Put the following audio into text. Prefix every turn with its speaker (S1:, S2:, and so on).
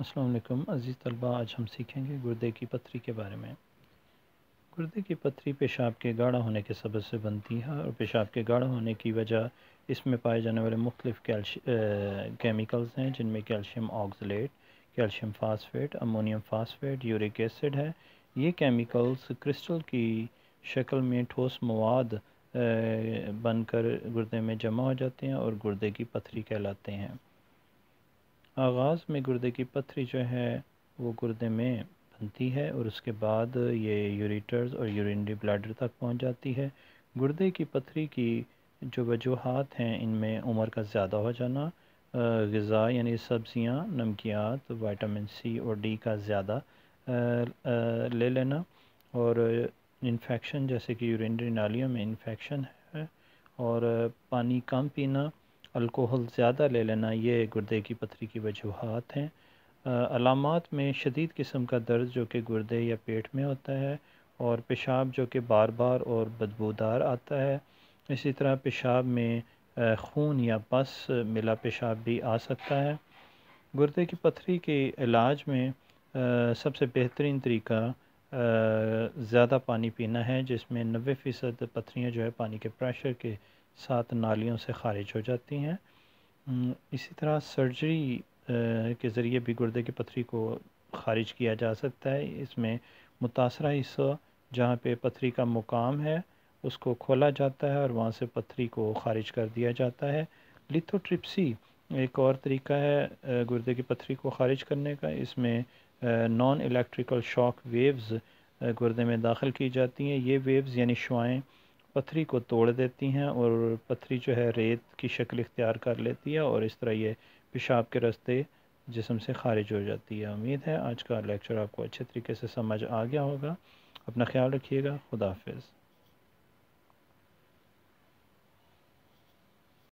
S1: असलकम अज़ीज़ तलबा आज हम सीखेंगे गुर्दे की पथरी के बारे में गुर्दे की पथरी पेशाब के गाढ़ा होने के सबब से बनती है और पेशाब के गाढ़ा होने की वजह इसमें पाए जाने वाले मुख्तफ केमिकल्स हैं जिनमें calcium oxalate calcium phosphate ammonium phosphate uric acid है ये केमिकल्स क्रिस्टल की शक्ल में ठोस मवाद बनकर गुर्दे में जमा हो जाते हैं और गुर्दे की पथरी कहलाते हैं आगाज़ में गुर्दे की पथरी जो है वो गुर्दे में बनती है और उसके बाद ये यूरिटर्स और यूरिनरी ब्लैडर तक पहुंच जाती है गुर्दे की पथरी की जो वजूहत हैं इनमें उम्र का ज़्यादा हो जाना गज़ा यानी सब्ज़ियाँ नमकियात वाइटामिन सी और डी का ज़्यादा ले लेना और इन्फेक्शन जैसे कि यूरिनरी नालियों में इन्फेक्शन है और पानी कम पीना अल्कोहल ज़्यादा ले लेना ये गुर्दे की पथरी की वजूहत हैं अलामत में शदीद किस्म का दर्द जो कि गुर्दे या पेट में होता है और पेशाब जो कि बार बार और बदबूदार आता है इसी तरह पेशाब में खून या पस मिला पेशाब भी आ सकता है गुर्दे की पथरी के इलाज में सबसे बेहतरीन तरीका ज़्यादा पानी पीना है जिसमें नबे फ़ीसद पथरियाँ जो है पानी के प्रेशर के साथ नालियों से ख़ारिज हो जाती हैं इसी तरह सर्जरी के ज़रिए भी गुर्दे की पथरी को ख़ारिज किया जा सकता है इसमें मुतासर हिस्सा जहाँ पे पथरी का मुकाम है उसको खोला जाता है और वहाँ से पथरी को ख़ारिज कर दिया जाता है लिथोट्रिप्सी एक और तरीका है गुर्दे की पथरी को ख़ारिज करने का इसमें नॉन इलेक्ट्रिकल शॉक वेव्स गुर्दे में दाखिल की जाती हैं ये वेव्स यानी शुआएँ पथरी को तोड़ देती हैं और पथरी जो है रेत की शक्ल इख्तियार कर लेती है और इस तरह ये पेशाब के रास्ते जिसम से खारिज हो जाती है उम्मीद है आज का लेक्चर आपको अच्छे तरीके से समझ आ गया होगा अपना ख्याल रखिएगा खुदाफिज़